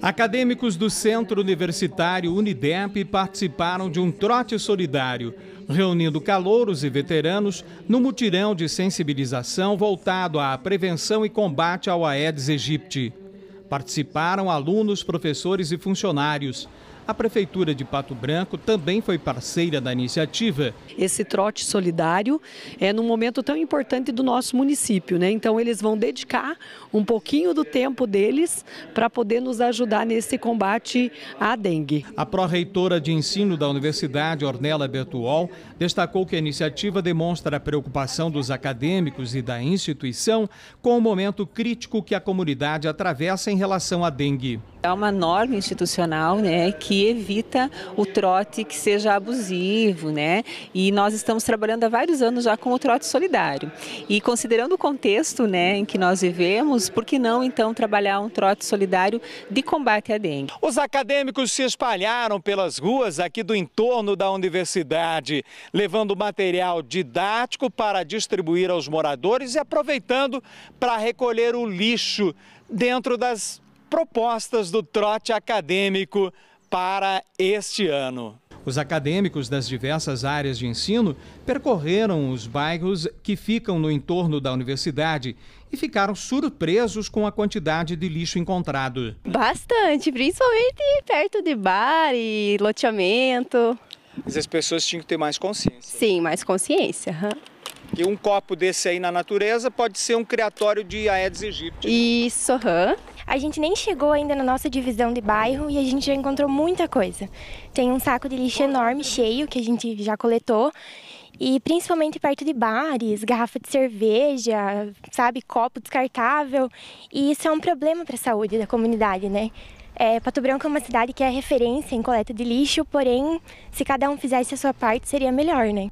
Acadêmicos do Centro Universitário Unidep participaram de um trote solidário, reunindo calouros e veteranos no mutirão de sensibilização voltado à prevenção e combate ao Aedes aegypti. Participaram alunos, professores e funcionários. A Prefeitura de Pato Branco também foi parceira da iniciativa. Esse trote solidário é num momento tão importante do nosso município, né? Então eles vão dedicar um pouquinho do tempo deles para poder nos ajudar nesse combate à dengue. A pró-reitora de ensino da Universidade, Ornella Bertuol, destacou que a iniciativa demonstra a preocupação dos acadêmicos e da instituição com o momento crítico que a comunidade atravessa em relação à dengue. É uma norma institucional né, que evita o trote que seja abusivo, né? E nós estamos trabalhando há vários anos já com o trote solidário. E considerando o contexto né, em que nós vivemos, por que não então trabalhar um trote solidário de combate à dengue? Os acadêmicos se espalharam pelas ruas aqui do entorno da universidade, levando material didático para distribuir aos moradores e aproveitando para recolher o lixo dentro das propostas do trote acadêmico para este ano. Os acadêmicos das diversas áreas de ensino percorreram os bairros que ficam no entorno da universidade e ficaram surpresos com a quantidade de lixo encontrado. Bastante, principalmente perto de bar e loteamento. Mas as pessoas tinham que ter mais consciência. Sim, mais consciência. Uhum que um copo desse aí na natureza pode ser um criatório de Aedes aegypti. Isso, aham. A gente nem chegou ainda na nossa divisão de bairro e a gente já encontrou muita coisa. Tem um saco de lixo enorme, cheio, que a gente já coletou. E principalmente perto de bares, garrafa de cerveja, sabe, copo descartável. E isso é um problema para a saúde da comunidade, né? É, Pato Branco é uma cidade que é referência em coleta de lixo, porém, se cada um fizesse a sua parte, seria melhor, né?